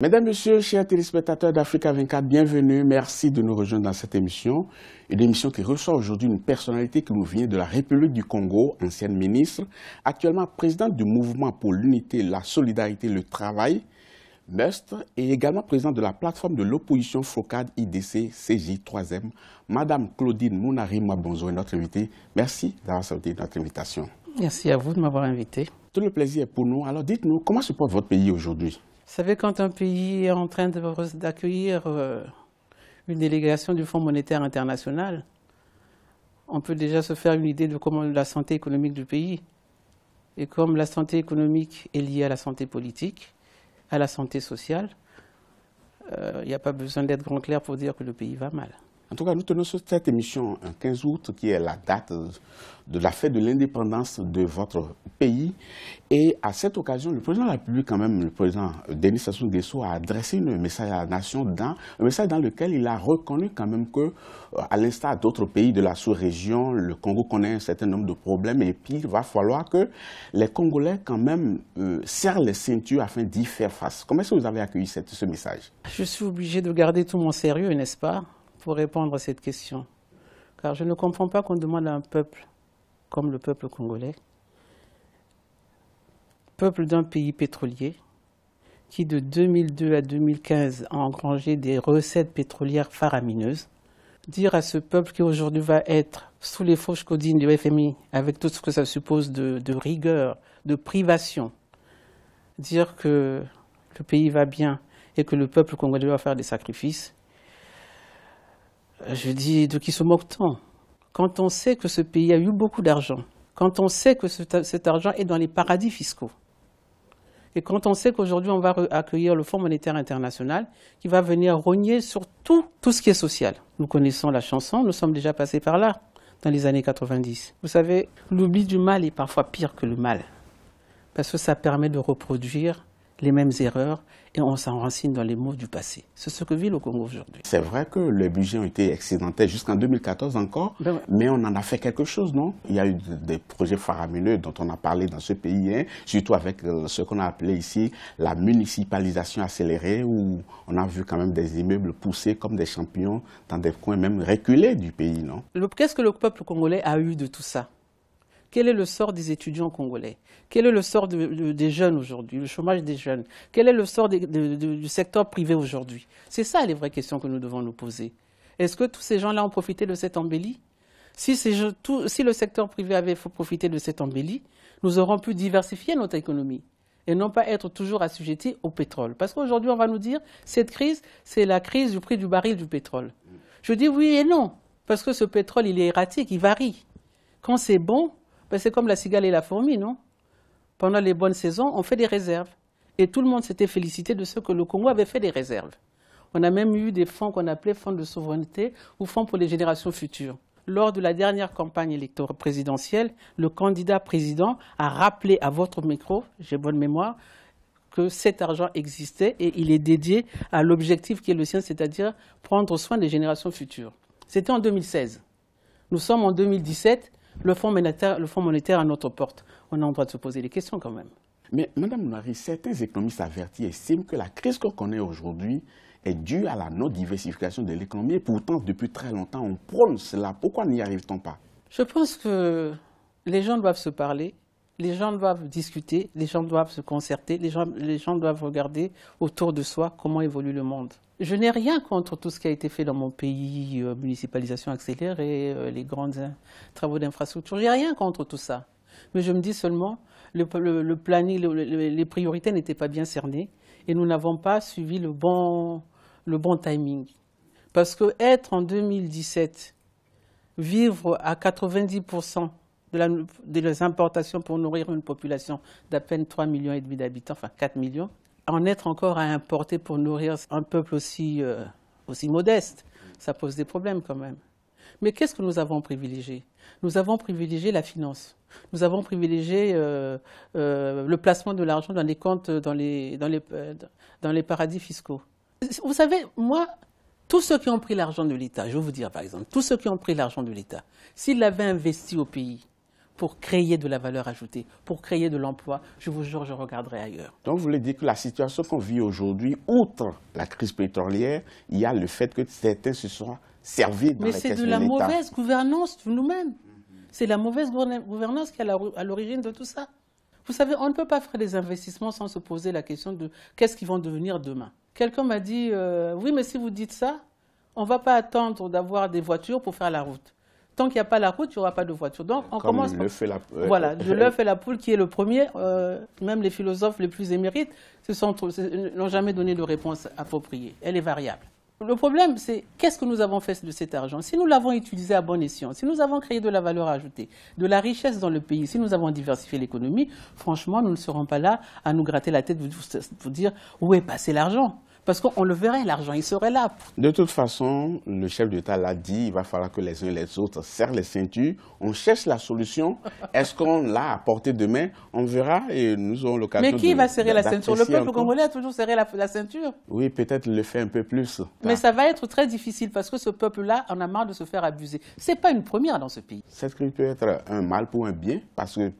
Mesdames, Messieurs, chers téléspectateurs d'Africa 24, bienvenue. Merci de nous rejoindre dans cette émission. Une émission qui reçoit aujourd'hui une personnalité qui nous vient de la République du Congo, ancienne ministre, actuellement présidente du mouvement pour l'unité, la solidarité, le travail, mestre et également présidente de la plateforme de l'opposition FOCAD IDC CJ 3M, Madame Claudine Mounarima Bonzo est notre invitée. Merci d'avoir accepté notre invitation. Merci à vous de m'avoir invité. Tout le plaisir est pour nous. Alors dites-nous, comment se porte votre pays aujourd'hui savez, quand un pays est en train d'accueillir euh, une délégation du Fonds monétaire international, on peut déjà se faire une idée de comment la santé économique du pays. Et comme la santé économique est liée à la santé politique, à la santé sociale, euh, il n'y a pas besoin d'être grand clair pour dire que le pays va mal. En tout cas, nous tenons sur cette émission un euh, 15 août, qui est la date de la fête de l'indépendance de votre pays. Et à cette occasion, le président de la République, quand même, le président euh, Denis Sassou Nguesso, a adressé un message à la nation, dans, un message dans lequel il a reconnu quand même que, euh, à l'instar d'autres pays de la sous-région, le Congo connaît un certain nombre de problèmes et puis il va falloir que les Congolais quand même serrent les ceintures afin d'y faire face. Comment est-ce que vous avez accueilli ce message Je suis obligé de garder tout mon sérieux, n'est-ce pas pour répondre à cette question. Car je ne comprends pas qu'on demande à un peuple, comme le peuple congolais, peuple d'un pays pétrolier, qui de 2002 à 2015 a engrangé des recettes pétrolières faramineuses, dire à ce peuple qui aujourd'hui va être sous les fauches codines du FMI, avec tout ce que ça suppose de, de rigueur, de privation, dire que le pays va bien et que le peuple congolais va faire des sacrifices, je dis, de qui se moque t on Quand on sait que ce pays a eu beaucoup d'argent, quand on sait que cet, argent est dans les paradis fiscaux, et quand on sait qu'aujourd'hui on va accueillir le Fonds monétaire international qui va venir rogner sur tout, tout ce qui est social. Nous connaissons la chanson, nous sommes déjà passés par là dans les années 90. Vous savez, l'oubli du mal est parfois pire que le mal, parce que ça permet de reproduire les mêmes erreurs et on s'enracine dans les maux du passé. C'est ce que vit le Congo aujourd'hui. C'est vrai que les budgets ont été excédentaires jusqu'en 2014 encore, ben mais on en a fait quelque chose, non Il y a eu des projets faramineux dont on a parlé dans ce pays, hein, surtout avec euh, ce qu'on a appelé ici la municipalisation accélérée, où on a vu quand même des immeubles pousser comme des champions dans des coins même reculés du pays, non Qu'est-ce que le peuple congolais a eu de tout ça quel est le sort des étudiants congolais Quel est le sort des jeunes aujourd'hui, le chômage des jeunes Quel est le sort du secteur privé aujourd'hui C'est ça les vraies questions que nous devons nous poser. Est-ce que tous ces gens-là ont profité de cette embellie si, le secteur privé avait profité de cette embellie, nous aurons pu diversifier notre économie et non pas être toujours assujettis au pétrole. Parce qu'aujourd'hui, on va nous dire, cette crise, c'est la crise du prix du baril du pétrole. Je dis oui et non, parce que ce pétrole, il est erratique, il varie. Quand c'est bon, ben, c'est comme la cigale et la fourmi, non Pendant les bonnes saisons, on fait des réserves. Et tout le monde s'était félicité de ce que le Congo avait fait des réserves. On a même eu des fonds qu'on appelait fonds de souveraineté ou fonds pour les générations futures. Lors de la dernière campagne électorale présidentielle, le candidat président a rappelé à votre micro, j'ai bonne mémoire, que cet argent existait et il est dédié à l'objectif qui est le sien, c'est-à-dire prendre soin des générations futures. C'était en 2016. Nous sommes en 2017 le Fonds monétaire, à notre porte. On a le droit de se poser des questions quand même. Mais Madame Marie, certains économistes avertis estiment que la crise qu'on connaît aujourd'hui est due à la non-diversification de l'économie. Et pourtant, depuis très longtemps, on prône cela. Pourquoi n'y arrive-t-on pas Je pense que les gens doivent se parler les gens doivent discuter, les gens doivent se concerter, les gens, doivent regarder autour de soi comment évolue le monde. Je n'ai rien contre tout ce qui a été fait dans mon pays, euh, municipalisation accélérée, euh, les grands travaux d'infrastructure. J'ai rien contre tout ça. Mais je me dis seulement, le, le, les priorités n'étaient pas bien cernées et nous n'avons pas suivi le bon, le bon timing. Parce que être en 2017, vivre à 90 de des importations pour nourrir une population d'à peine 3 millions et demi d'habitants, enfin 4 millions, en être encore à importer pour nourrir un peuple aussi, euh, aussi modeste, ça pose des problèmes quand même. Mais qu'est-ce que nous avons privilégié Nous avons privilégié la finance. Nous avons privilégié euh, euh, le placement de l'argent dans les comptes, dans les, dans, les, dans les paradis fiscaux. Vous savez, moi, tous ceux qui ont pris l'argent de l'État, je vais vous dire par exemple, tous ceux qui ont pris l'argent de l'État, s'ils l'avaient investi au pays, pour créer de la valeur ajoutée, pour créer de l'emploi, je vous jure, je regarderai ailleurs. Donc vous voulez dire que la situation qu'on vit aujourd'hui, outre la crise pétrolière, il y a le fait que certains se sont servis dans Mais c'est de, la mauvaise gouvernance nous-mêmes. C'est la mauvaise gouvernance qui est à l'origine de tout ça. Vous savez, on ne peut pas faire des investissements sans se poser la question de qu'est-ce qu'ils vont devenir demain. Quelqu'un m'a dit, euh, oui, mais si vous dites ça, on ne va pas attendre d'avoir des voitures pour faire la route tant qu'il n'y a pas la route, il n'y aura pas de voiture. Donc, on commence. Le la... Voilà, de l'œuf et la poule qui est le premier. Euh, même les philosophes les plus émérites n'ont jamais donné de réponse appropriée. Elle est variable. Le problème, c'est qu'est-ce que nous avons fait de cet argent Si nous l'avons utilisé à bon escient, si nous avons créé de la valeur ajoutée, de la richesse dans le pays, si nous avons diversifié l'économie, franchement, nous ne serons pas là à nous gratter la tête pour dire où est passé l'argent. Parce qu'on le verrait, l'argent, il serait là. De toute façon, le chef d'État l'a dit, il va falloir que les uns et les autres serrent les ceintures. On cherche la solution. Est-ce qu'on l'a apporté demain On verra et nous aurons l'occasion Mais qui va serrer la ceinture Le peuple congolais a toujours serré la, ceinture. Oui, peut-être le fait un peu plus. Mais ça va être très difficile parce que ce peuple-là en a marre de se faire abuser. Ce n'est pas une première dans ce pays. Cette crise peut être un mal pour un bien parce que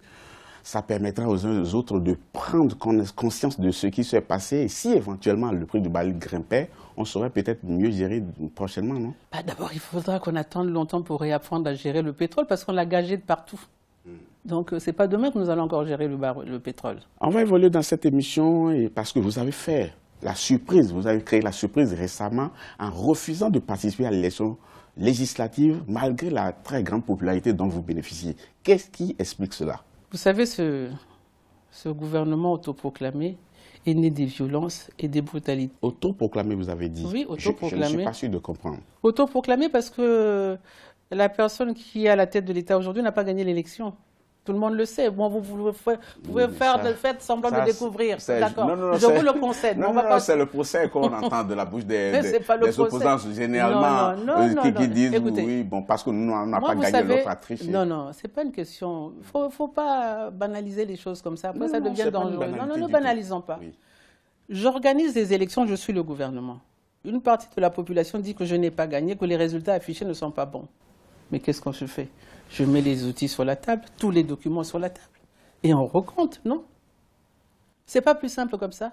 ça permettra aux uns et aux autres de prendre conscience de ce qui s'est passé. Et si éventuellement le prix du baril grimpait, on saurait peut-être mieux gérer prochainement, non bah, D'abord, il faudra qu'on attende longtemps pour réapprendre à gérer le pétrole parce qu'on l'a gagé de partout. Hmm. Donc, euh, ce n'est pas demain que nous allons encore gérer le, pétrole. On va évoluer dans cette émission et parce que vous avez fait la surprise, vous avez créé la surprise récemment en refusant de participer à l'élection législative malgré la très grande popularité dont vous bénéficiez. Qu'est-ce qui explique cela vous savez, ce, gouvernement autoproclamé est né des violences et des brutalités. Autoproclamé, vous avez dit Oui, autoproclamé. Je, je ne suis pas sûr de comprendre. Autoproclamé parce que la personne qui est à la tête de l'État aujourd'hui n'a pas gagné l'élection. Tout le monde le sait. Bon, vous, pouvez faire ça, fait semblant de découvrir. D'accord. Je vous le conseille. Non, non, non, c'est le procès qu'on entend de la bouche des, opposants généralement euh, qui, disent oui, bon, parce que nous, on n'a pas gagné notre attriche. Non, Non, non, n'est pas une question. Il faut, faut pas banaliser les choses comme ça. Après, ça devient dangereux. Non, non, ne banalisons pas. J'organise des élections, je suis le gouvernement. Une partie de la population dit que je n'ai pas gagné, que les résultats affichés ne sont pas bons. Mais qu'est-ce qu'on se fait je mets les outils sur la table, tous les documents sur la table, et on recompte, non C'est pas plus simple comme ça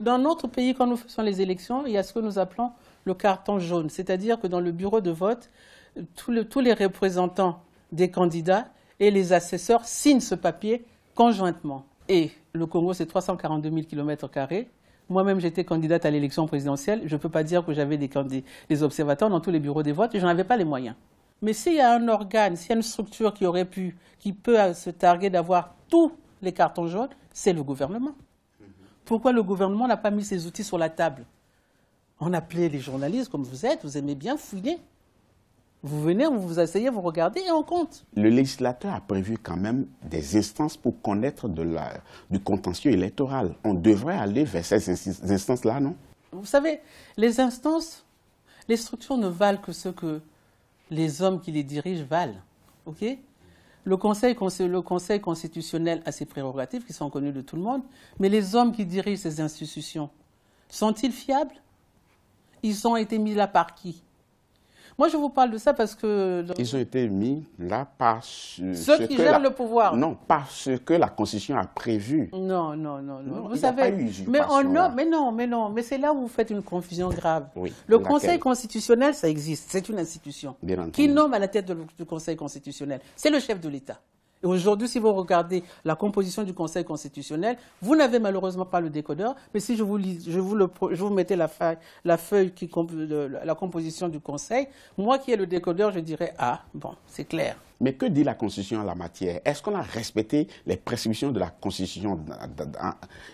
Dans notre pays, quand nous faisons les élections, il y a ce que nous appelons le carton jaune, c'est-à-dire que dans le bureau de vote, tous les représentants des candidats et les assesseurs signent ce papier conjointement. Et le Congo, c'est 342 000 km Moi-même, j'étais candidate à l'élection présidentielle. Je ne peux pas dire que j'avais des, observateurs dans tous les bureaux des votes. Je n'en avais pas les moyens. Mais s'il y a un organe, s'il y a une structure qui aurait pu, qui peut euh, se targuer d'avoir tous les cartons jaunes, c'est le gouvernement. Mhm. Pourquoi le gouvernement n'a pas mis ses outils sur la table On appelait les journalistes comme vous êtes, vous aimez bien fouiller. Vous venez, vous vous asseyez, vous regardez et on compte. Le législateur a prévu quand même des instances pour connaître de la, du contentieux électoral. On devrait aller vers ces instances-là, non Vous savez, les instances, les structures ne valent que ce que les hommes qui les dirigent valent. le conseil, le conseil, constitutionnel a ses prérogatives qui sont connues de tout le monde, mais les hommes qui dirigent ces institutions, sont-ils fiables Ils ont été mis là par qui moi, je vous parle de ça parce que... Ils ont été mis là parce Ceux qui gèrent le pouvoir. Non, parce que la Constitution a prévu. Non, non, non. vous savez, mais, non, mais non. Mais c'est là où vous faites une confusion grave. le Conseil constitutionnel, ça existe. C'est une institution. qui nomme à la tête du Conseil constitutionnel. C'est le chef de l'État aujourd'hui, si vous regardez la composition du Conseil constitutionnel, vous n'avez malheureusement pas le décodeur, mais si je vous, je vous, je mettais la, feuille, la feuille la composition du Conseil, moi qui ai le décodeur, je dirais Ah, bon, c'est clair. Mais que dit la Constitution en la matière Est-ce qu'on a respecté les prescriptions de la Constitution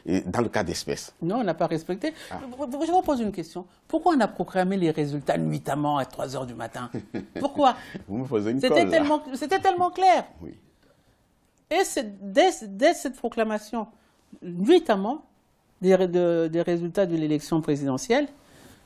dans le cas d'espèce Non, on n'a pas respecté. Ah. Je vous pose une question. Pourquoi on a proclamé les résultats nuitamment à 3 heures du matin Pourquoi Vous me posez une C'était tellement, tellement clair. Oui. Et dès, cette proclamation, nuitamment, des, des résultats de l'élection présidentielle,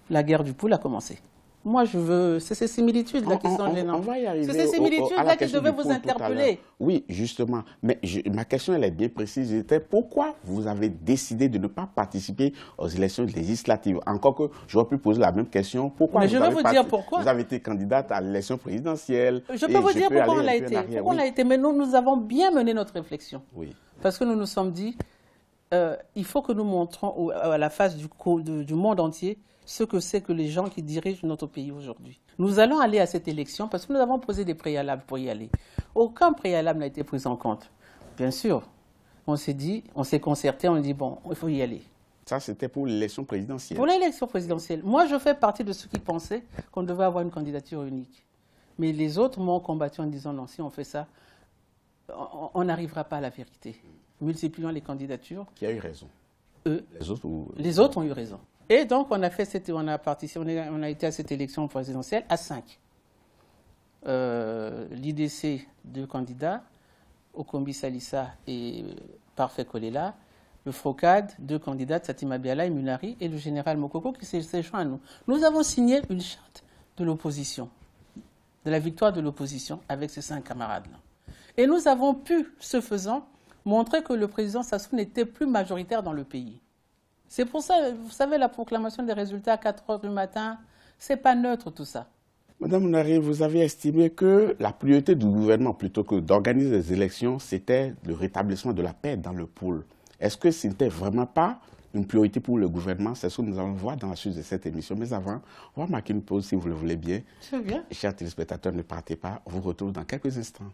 la guerre du poule a commencé. Moi, je veux. C'est ces similitudes là qui sont C'est ces similitudes là qui devaient vous interpeller. Oui, justement. Mais ma question, elle est bien précise. c'était pourquoi vous avez décidé de ne pas participer aux élections législatives Encore que j'aurais pu poser la même question. Pourquoi vous je vais vous avez été candidate à l'élection présidentielle. Je peux vous dire pourquoi on l'a été. on l'a été. Mais nous, nous avons bien mené notre réflexion. Oui. Parce que nous nous sommes dit, euh, il faut que nous montrons à la face du, du monde entier ce que c'est que les gens qui dirigent notre pays aujourd'hui. Nous allons aller à cette élection parce que nous avons posé des préalables pour y aller. Aucun préalable n'a été pris en compte. Bien sûr, on s'est dit, on s'est concerté, on dit bon, il faut y aller. Ça, c'était pour l'élection présidentielle. Pour l'élection présidentielle. Moi, je fais partie de ceux qui pensaient qu'on devait avoir une candidature unique. Mais les autres m'ont combattu en disant non, si on fait ça, on n'arrivera pas à la vérité multipliant les candidatures. Qui a eu raison Eux. Les autres, les autres ont eu raison. Et donc, on a, fait cette, on a participé, on a, été à cette élection présidentielle à cinq. Euh, L'IDC, deux candidats, Okombi Salissa et euh, Parfait Kolela, le FROCAD, deux candidats, Satima Biala et Mulari, et le général Mokoko qui s'est joint à nous. Nous avons signé une charte de l'opposition, de la victoire de l'opposition avec ces cinq camarades-là. Et nous avons pu, ce faisant, montrer que le président Sassou n'était plus majoritaire dans le pays. C'est pour ça, vous savez, la proclamation des résultats à 4 heures du matin, c'est pas neutre tout ça. Madame Nari, vous avez estimé que la priorité du gouvernement, plutôt que d'organiser les élections, c'était le rétablissement de la paix dans le pôle. Est-ce que ce n'était vraiment pas une priorité pour le gouvernement C'est ce que nous allons voir dans la suite de cette émission. Mais avant, on va marquer une pause si vous le voulez bien. bien. Chers téléspectateurs, ne partez pas. On vous retrouve dans quelques instants.